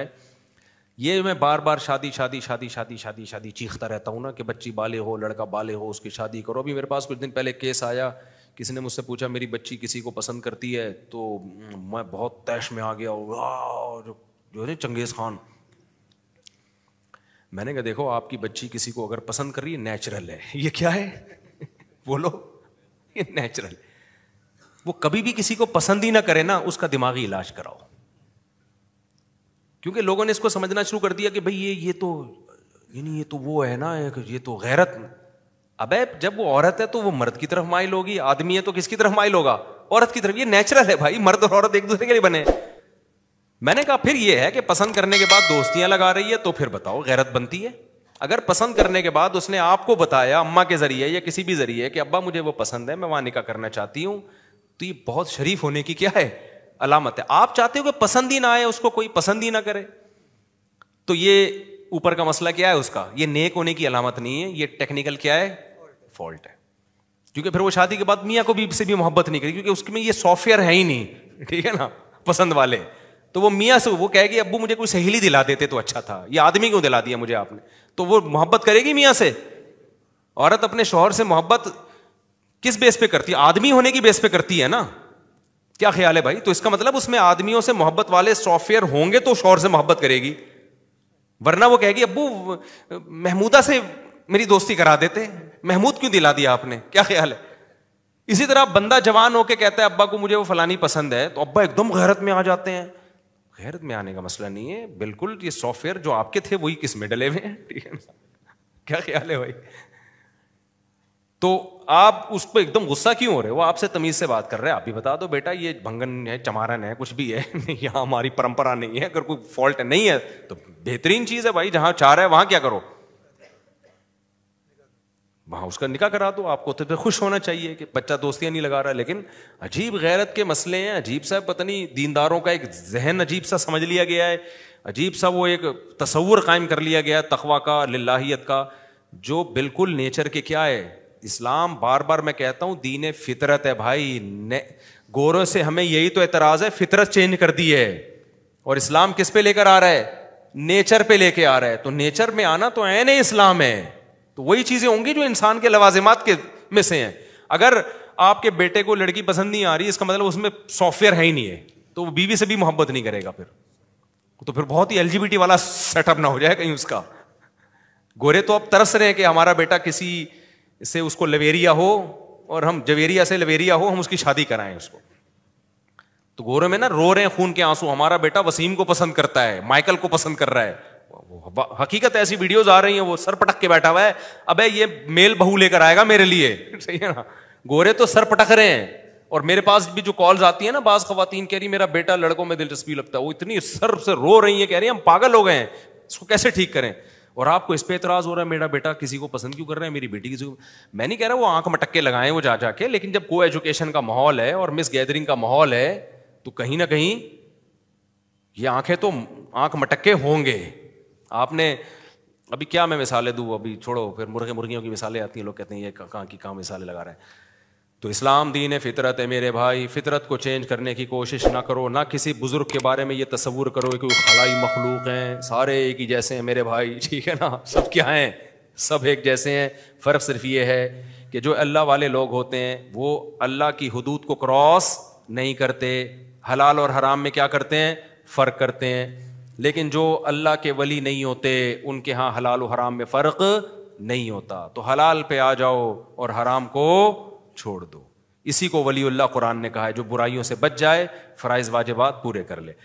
है ये मैं बार बार शादी शादी शादी शादी शादी शादी चीखता रहता हूँ ना कि बच्ची बाले हो लड़का बाले हो उसकी शादी करो अभी मेरे पास कुछ दिन पहले केस आया किसी ने मुझसे पूछा मेरी बच्ची किसी को पसंद करती है तो मैं बहुत तैश में आ गया जो जो है चंगेज़ खान मैंने कहा देखो आपकी बच्ची किसी को अगर पसंद कर रही है नेचुरल है ये क्या है बोलो ये नेचुरल वो कभी भी किसी को पसंद ही ना करे ना उसका दिमागी इलाज कराओ क्योंकि लोगों ने इसको समझना शुरू कर दिया कि भाई ये ये तो यानी ये तो वो है ना ये तो गैरत अब जब वो औरत है तो वो मर्द की तरफ माइल होगी आदमी है तो किसकी तरफ माइल होगा औरत की तरफ ये नेचुरल है भाई मर्द और औरत एक दूसरे के लिए बने मैंने कहा फिर ये है कि पसंद करने के बाद दोस्तियां लगा रही है तो फिर बताओ गैरत बनती है अगर पसंद करने के बाद उसने आपको बताया अम्मा के जरिए या किसी भी जरिए कि अब्बा मुझे वो पसंद है मैं वहां निकाह करना चाहती हूं तो ये बहुत शरीफ होने की क्या है अलामत है आप चाहते हो कि पसंद ही ना आए उसको कोई पसंद ही ना करे तो ये ऊपर का मसला क्या है उसका ये नेक होने की अलामत नहीं है ये टेक्निकल क्या है फॉल्ट है क्योंकि फिर वो शादी के बाद मियाँ को भी से भी मोहब्बत नहीं करेगी क्योंकि उसमें ये सॉफ्टवेयर है ही नहीं ठीक है ना पसंद वाले तो वो मियाँ से वो कहेगी अबू मुझे कोई सहेली दिला देते तो अच्छा था ये आदमी क्यों दिला दिया मुझे आपने तो वो मोहब्बत करेगी मियाँ से औरत अपने शोहर से मोहब्बत किस बेस पे करती है आदमी होने की बेस पे करती है ना क्या ख्याल है भाई तो इसका मतलब उसमें आदमियों से मोहब्बत वाले सॉफ्टवेयर होंगे तो शोर से मोहब्बत करेगी वरना वो कहेगी अबू महमूदा से मेरी दोस्ती करा देते महमूद क्यों दिला दिया आपने क्या ख्याल है इसी तरह बंदा जवान होके कहता है अब्बा को मुझे वो फलानी पसंद है तो अब्बा एकदम गैरत में आ जाते हैं गैरत में आने का मसला नहीं है बिल्कुल ये सॉफ्टवेयर जो आपके थे वही किस में डले हुए हैं ठीक है क्या ख्याल है भाई तो आप उस पर एकदम गुस्सा क्यों हो रहे हो आपसे तमीज से बात कर रहे हैं आप भी बता दो बेटा ये भंगन है चमारन है कुछ भी है यहाँ हमारी परंपरा नहीं है अगर कोई फॉल्ट नहीं है तो बेहतरीन चीज है भाई जहां चाह रहा है वहां क्या करो वहां उसका निकाह करा दो आपको तो फिर खुश होना चाहिए कि बच्चा दोस्तियां नहीं लगा रहा लेकिन अजीब गैरत के मसले हैं अजीब सा पता नहीं दीनदारों का एक जहन अजीब सा समझ लिया गया है अजीब सा वो एक तस्वर कायम कर लिया गया तखवा का लियत का जो बिल्कुल नेचर के क्या है इस्लाम बार बार मैं कहता हूं दीन फितरत है भाई ने गोरों से हमें यही तो एतराज़ है फितरत चेंज कर दी है और इस्लाम किस पे लेकर आ रहा है नेचर पे लेके आ रहा है तो नेचर में आना तो ऐन इस्लाम है तो वही चीज़ें होंगी जो इंसान के लवाजमात के में से हैं अगर आपके बेटे को लड़की पसंद नहीं आ रही इसका मतलब उसमें सॉफ्टवेयर है ही नहीं है तो वो बीवी से भी मोहब्बत नहीं करेगा फिर तो फिर बहुत ही एलजीबीटी वाला सेटअप ना हो जाए कहीं उसका गोरे तो अब तरस रहे हैं कि हमारा बेटा किसी से उसको लवेरिया हो और हम जवेरिया से लवेरिया हो हम उसकी शादी कराएं उसको तो गोरे में ना रो रहे हैं खून के आंसू हमारा बेटा वसीम को पसंद करता है माइकल को पसंद कर रहा है वो हकीकत ऐसी वीडियोज आ रही हैं वो सर पटक के बैठा हुआ है अब ये मेल बहू लेकर आएगा मेरे लिए सही है ना गोरे तो सर पटक रहे हैं और मेरे पास भी जो कॉल्स आती है ना बाज खवतिन कह रही मेरा बेटा लड़कों में दिलचस्पी लगता है वो इतनी सर से रो रही है कह रही है हम पागल हो गए हैं इसको कैसे ठीक करें और आपको इस पर एतराज़ हो रहा है मेरा बेटा किसी को पसंद क्यों कर रहा है मेरी बेटी किसी को मैं नहीं कह रहा वो आंख मटक्के लगाएं वो जा जाके लेकिन जब को एजुकेशन का माहौल है और मिस गैदरिंग का माहौल है तो कहीं ना कहीं ये आंखें तो आंख मटक्के होंगे आपने अभी क्या मैं मिसालें दूँ अभी छोड़ो फिर मुर्गे मुर्गियों की मिसालें आती हैं लोग कहते हैं ये कहाँ की कहाँ मिसालें लगा रहे हैं तो इस्लाम दीन है फितरत है मेरे भाई फितरत को चेंज करने की कोशिश ना करो ना किसी बुज़ुर्ग के बारे में ये तस्वूर करो कि वो खलाई मखलूक है सारे एक ही जैसे हैं मेरे भाई ठीक है ना सब क्या है सब एक जैसे हैं फ़र्क सिर्फ ये है कि जो अल्लाह वाले लोग होते हैं वो अल्लाह की हदूद को क्रॉस नहीं करते हलाल और हराम में क्या करते हैं फ़र्क करते हैं लेकिन जो अल्लाह के वली नहीं होते उनके यहाँ हलाल और हराम में फ़र्क नहीं होता तो हलाल पे आ जाओ और हराम को छोड़ दो इसी को वलीउल्ला कुरान ने कहा है जो बुराइयों से बच जाए फ़राइज़ वाजिबात पूरे कर ले